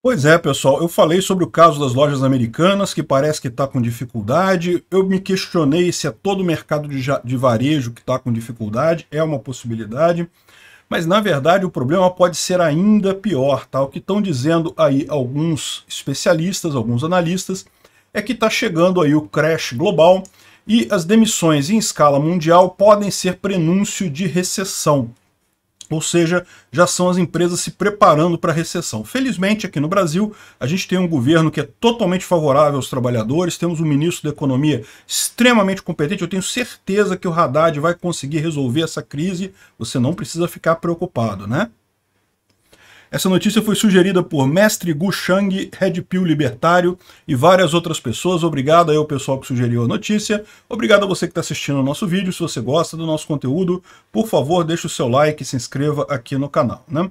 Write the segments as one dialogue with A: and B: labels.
A: Pois é, pessoal, eu falei sobre o caso das lojas americanas, que parece que está com dificuldade. Eu me questionei se é todo o mercado de, de varejo que está com dificuldade, é uma possibilidade. Mas, na verdade, o problema pode ser ainda pior, tá? O que estão dizendo aí alguns especialistas, alguns analistas, é que está chegando aí o crash global e as demissões em escala mundial podem ser prenúncio de recessão. Ou seja, já são as empresas se preparando para a recessão. Felizmente, aqui no Brasil, a gente tem um governo que é totalmente favorável aos trabalhadores, temos um ministro da Economia extremamente competente. Eu tenho certeza que o Haddad vai conseguir resolver essa crise. Você não precisa ficar preocupado, né? Essa notícia foi sugerida por Mestre Gu Shang, Red Pill Libertário e várias outras pessoas. Obrigado aí ao pessoal que sugeriu a notícia. Obrigado a você que está assistindo o nosso vídeo. Se você gosta do nosso conteúdo, por favor, deixe o seu like e se inscreva aqui no canal. Né?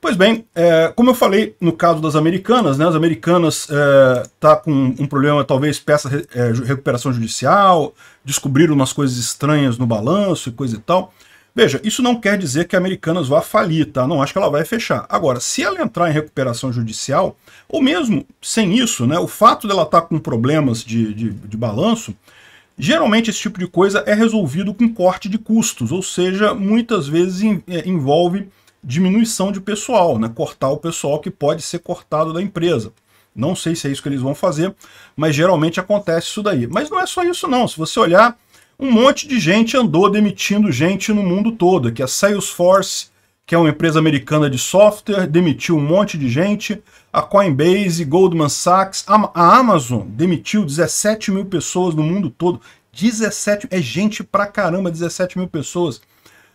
A: Pois bem, é, como eu falei no caso das americanas, né, as americanas está é, tá com um problema, talvez, peça é, recuperação judicial, descobriram umas coisas estranhas no balanço e coisa e tal. Veja, isso não quer dizer que a Americanas vá falir, tá? Não acho que ela vai fechar. Agora, se ela entrar em recuperação judicial, ou mesmo sem isso, né? O fato dela estar tá com problemas de, de, de balanço, geralmente esse tipo de coisa é resolvido com corte de custos, ou seja, muitas vezes em, é, envolve diminuição de pessoal, né? Cortar o pessoal que pode ser cortado da empresa. Não sei se é isso que eles vão fazer, mas geralmente acontece isso daí. Mas não é só isso não. Se você olhar um monte de gente andou demitindo gente no mundo todo, que a é Salesforce, que é uma empresa americana de software, demitiu um monte de gente, a Coinbase, Goldman Sachs, a Amazon demitiu 17 mil pessoas no mundo todo. 17, é gente pra caramba, 17 mil pessoas.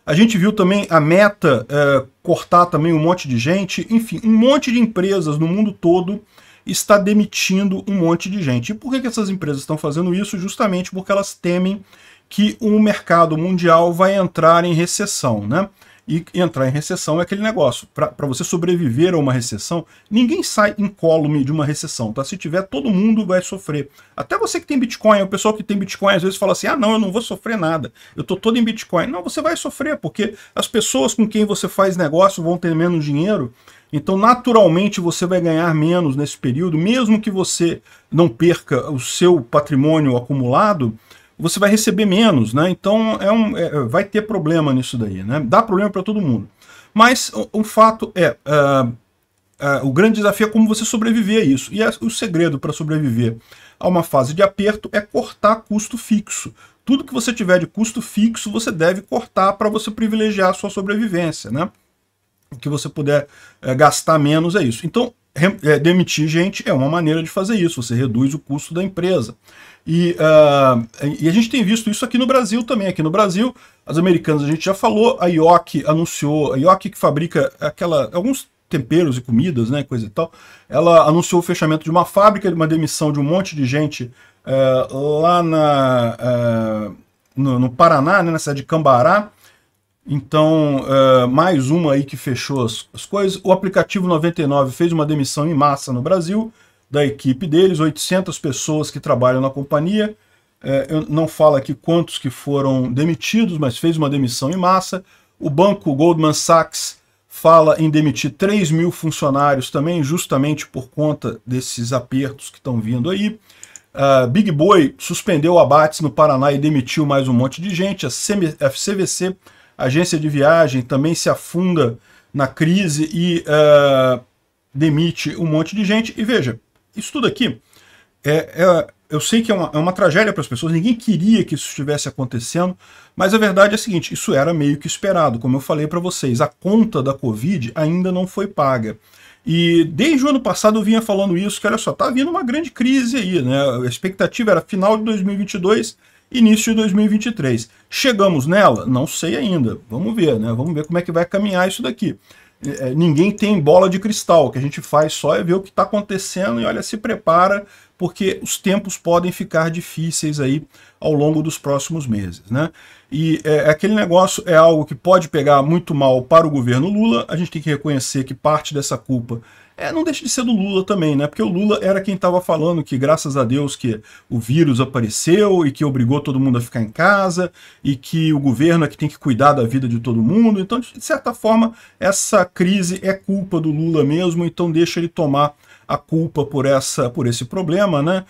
A: A gente viu também a Meta é, cortar também um monte de gente, enfim, um monte de empresas no mundo todo está demitindo um monte de gente. E por que, que essas empresas estão fazendo isso? Justamente porque elas temem que o mercado mundial vai entrar em recessão, né? E entrar em recessão é aquele negócio. Para você sobreviver a uma recessão, ninguém sai incólume de uma recessão, tá? Se tiver, todo mundo vai sofrer. Até você que tem Bitcoin, o pessoal que tem Bitcoin às vezes fala assim: ah, não, eu não vou sofrer nada, eu tô todo em Bitcoin. Não, você vai sofrer, porque as pessoas com quem você faz negócio vão ter menos dinheiro. Então, naturalmente, você vai ganhar menos nesse período, mesmo que você não perca o seu patrimônio acumulado você vai receber menos, né? Então é um, é, é vai ter problema nisso daí, né? Dá problema para todo mundo. Mas o, o fato é, uh, uh, o grande desafio é como você sobreviver a isso. E é, o segredo para sobreviver a uma fase de aperto é cortar custo fixo. Tudo que você tiver de custo fixo, você deve cortar para você privilegiar a sua sobrevivência, né? O que você puder gastar menos é isso. Então, é, demitir gente é uma maneira de fazer isso, você reduz o custo da empresa. E, uh, e, a gente tem visto isso aqui no Brasil também. Aqui no Brasil, as americanas a gente já falou, a IOC anunciou, a IOC que fabrica aquela, alguns temperos e comidas, né, coisa e tal, ela anunciou o fechamento de uma fábrica, de uma demissão de um monte de gente uh, lá na, uh, no, no, Paraná, né, na cidade de Cambará, então, eh, mais uma aí que fechou as, as coisas. O aplicativo 99 fez uma demissão em massa no Brasil, da equipe deles, 800 pessoas que trabalham na companhia. Eh, eu não falo aqui quantos que foram demitidos, mas fez uma demissão em massa. O banco Goldman Sachs fala em demitir 3 mil funcionários também, justamente por conta desses apertos que estão vindo aí. Uh, Big Boy suspendeu abates no Paraná e demitiu mais um monte de gente. A FCVC a agência de viagem também se afunda na crise e uh, demite um monte de gente. E veja, isso tudo aqui, é, é eu sei que é uma, é uma tragédia para as pessoas, ninguém queria que isso estivesse acontecendo, mas a verdade é a seguinte, isso era meio que esperado, como eu falei para vocês, a conta da Covid ainda não foi paga. E desde o ano passado eu vinha falando isso, que olha só, tá vindo uma grande crise aí, né? A expectativa era final de 2022, início de 2023. Chegamos nela? Não sei ainda. Vamos ver, né? Vamos ver como é que vai caminhar isso daqui. É, é ninguém tem bola de cristal. O que a gente faz só é ver o que está acontecendo e, olha, se prepara, porque os tempos podem ficar difíceis aí ao longo dos próximos meses, né? E é, é, aquele negócio é algo que pode pegar muito mal para o governo Lula. A gente tem que reconhecer que parte dessa culpa é, não deixa de ser do Lula também, né? Porque o Lula era quem estava falando que, graças a Deus, que o vírus apareceu e que obrigou todo mundo a ficar em casa e que o governo é que tem que cuidar da vida de todo mundo. Então, de certa forma, essa crise é culpa do Lula mesmo, então deixa ele tomar a culpa por, essa, por esse problema, né?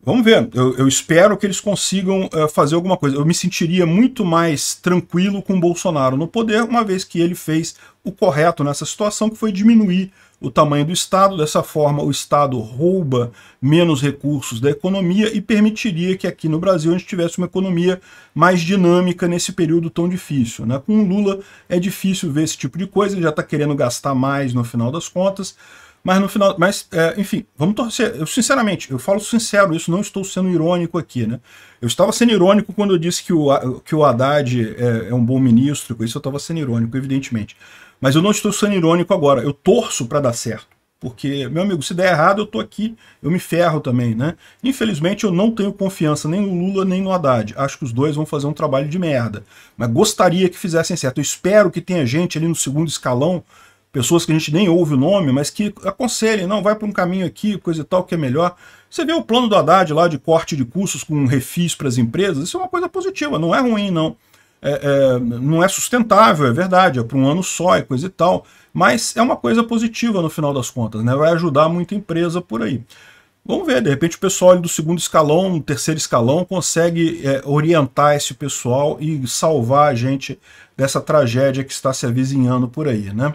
A: Vamos ver. Eu, eu espero que eles consigam uh, fazer alguma coisa. Eu me sentiria muito mais tranquilo com o Bolsonaro no poder, uma vez que ele fez o correto nessa situação, que foi diminuir o tamanho do Estado. Dessa forma, o Estado rouba menos recursos da economia e permitiria que aqui no Brasil a gente tivesse uma economia mais dinâmica nesse período tão difícil. Né? Com o Lula é difícil ver esse tipo de coisa, ele já está querendo gastar mais no final das contas. Mas no final, mas é, enfim, vamos torcer. Eu, sinceramente, eu falo sincero, isso não estou sendo irônico aqui, né? Eu estava sendo irônico quando eu disse que o, que o Haddad é, é um bom ministro, com isso eu estava sendo irônico, evidentemente. Mas eu não estou sendo irônico agora, eu torço para dar certo. Porque, meu amigo, se der errado, eu tô aqui, eu me ferro também, né? Infelizmente, eu não tenho confiança nem no Lula nem no Haddad. Acho que os dois vão fazer um trabalho de merda. Mas gostaria que fizessem certo. Eu espero que tenha gente ali no segundo escalão pessoas que a gente nem ouve o nome, mas que aconselhem, não, vai para um caminho aqui, coisa e tal, que é melhor. Você vê o plano do Haddad lá de corte de custos com refis para as empresas, isso é uma coisa positiva, não é ruim, não. É, é, não é sustentável, é verdade, é para um ano só, é coisa e tal, mas é uma coisa positiva no final das contas, né? vai ajudar muita empresa por aí. Vamos ver, de repente o pessoal do segundo escalão, terceiro escalão, consegue é, orientar esse pessoal e salvar a gente dessa tragédia que está se avizinhando por aí, né?